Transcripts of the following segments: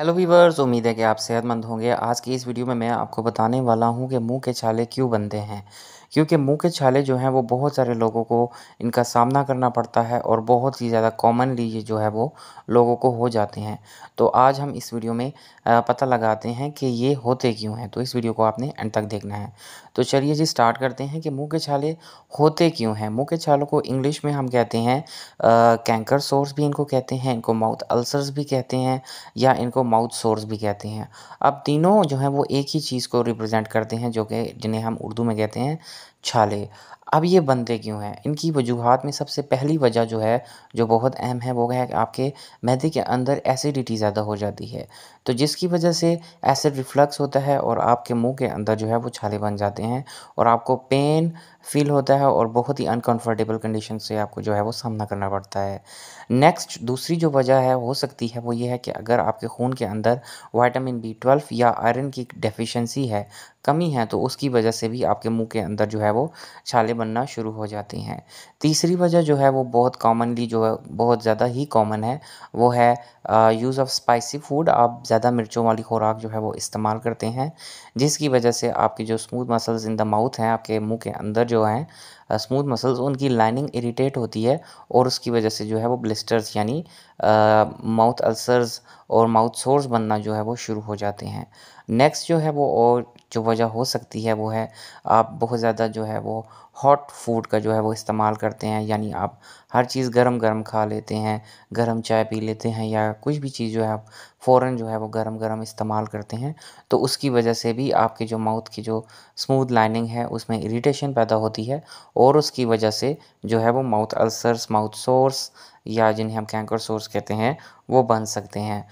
hello viewers उम्मीद है कि आप सेहतमंद होंगे आज की इस वीडियो में मैं आपको बताने वाला हूं कि मुंह के छाले क्यों बनते हैं क्योंकि मुंह के छाले जो हैं वो बहुत सारे लोगों को इनका सामना करना पड़ता है और बहुत ही ज़्यादा कॉमनली ये जो है वो लोगों को हो जाते हैं तो आज हम इस वीडियो में पता लगाते हैं कि ये होते क्यों हैं तो इस वीडियो को आपने एंड तक देखना है तो चलिए जी स्टार्ट करते हैं कि मुँह के छाले होते क्यों हैं मुँह के छालों को इंग्लिश में हम कहते हैं कैंकर सोर्स भी इनको कहते हैं इनको माउथ अल्सर्स भी कहते हैं या इनको माउथ सोर्स भी कहते हैं अब तीनों जो हैं वो एक ही चीज़ को रिप्रेजेंट करते हैं जो कि जिन्हें हम उर्दू में कहते हैं छाले अब ये बनते क्यों हैं इनकी वजूहत में सबसे पहली वजह जो है जो बहुत अहम है वो है कि आपके मैदे के अंदर एसिडिटी ज़्यादा हो जाती है तो जिसकी वजह से एसिड रिफ्लक्स होता है और आपके मुंह के अंदर जो है वो छाले बन जाते हैं और आपको पेन फील होता है और बहुत ही अनकंफर्टेबल कंडीशन से आपको जो है वो सामना करना पड़ता है नेक्स्ट दूसरी जो वजह है हो सकती है वो ये है कि अगर आपके खून के अंदर वाइटामिन बी ट्वेल्व या आयरन की डेफिशिएंसी है कमी है तो उसकी वजह से भी आपके मुंह के अंदर जो है वो छाले बनना शुरू हो जाती हैं तीसरी वजह जो है वो बहुत कॉमनली जो है बहुत ज़्यादा ही कॉमन है वो है यूज़ ऑफ़ स्पाइसी फूड आप ज़्यादा मिर्चों वाली खुराक जो है वो इस्तेमाल करते हैं जिसकी वजह से आपके जो smooth muscles in the mouth हैं आपके मुँह के अंदर जो हैं स्मूथ मसल्स उनकी लाइनिंग इरीटेट होती है और उसकी वजह से जो है वो ब्लिस्टर्स यानी माउथ अल्सर्स और माउथ सोर्स बनना जो है वो शुरू हो जाते हैं नेक्स्ट जो है वो और जो वजह हो सकती है वो है आप बहुत ज़्यादा जो है वो हॉट फूड का जो है वो इस्तेमाल करते हैं यानी आप हर चीज़ गरम गरम खा लेते हैं गरम चाय पी लेते हैं या कुछ भी चीज़ जो है आप फ़ौरन जो है वो गरम गरम इस्तेमाल करते हैं तो उसकी वजह से भी आपके जो माउथ की जो स्मूथ लाइनिंग है उसमें इरिटेशन पैदा होती है और उसकी वजह से जो है वो माउथ अल्सर्स माउथ सोर्स या जिन्हें हम कैंकर सोर्स कहते हैं वो बन सकते हैं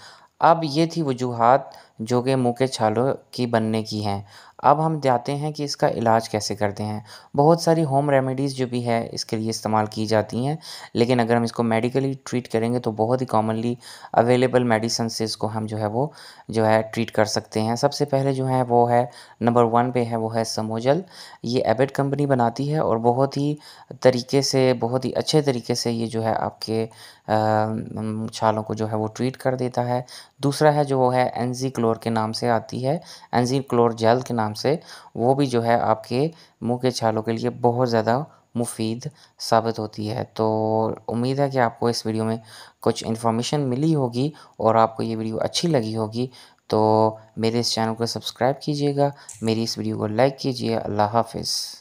अब ये थी वजूहत जो कि मुँह के छालों की बनने की हैं अब हम जाते हैं कि इसका इलाज कैसे करते हैं बहुत सारी होम रेमेडीज़ जो भी है इसके लिए इस्तेमाल की जाती हैं लेकिन अगर हम इसको मेडिकली ट्रीट करेंगे तो बहुत ही कॉमनली अवेलेबल मेडिसन से इसको हम जो है वो जो है ट्रीट कर सकते हैं सबसे पहले जो है वो है नंबर वन पे है वो है समोजल ये एबेट कंपनी बनाती है और बहुत ही तरीके से बहुत ही अच्छे तरीके से ये जो है आपके छालों को जो है वो ट्रीट कर देता है दूसरा है जो वो है एनजी क्लोर के नाम से आती है एनजी क्लोर जेल के नाम नाम से वो भी जो है आपके मुंह के छालों के लिए बहुत ज़्यादा मुफीद साबित होती है तो उम्मीद है कि आपको इस वीडियो में कुछ इन्फॉर्मेशन मिली होगी और आपको ये वीडियो अच्छी लगी होगी तो मेरे इस चैनल को सब्सक्राइब कीजिएगा मेरी इस वीडियो को लाइक कीजिए अल्लाह हाफिज़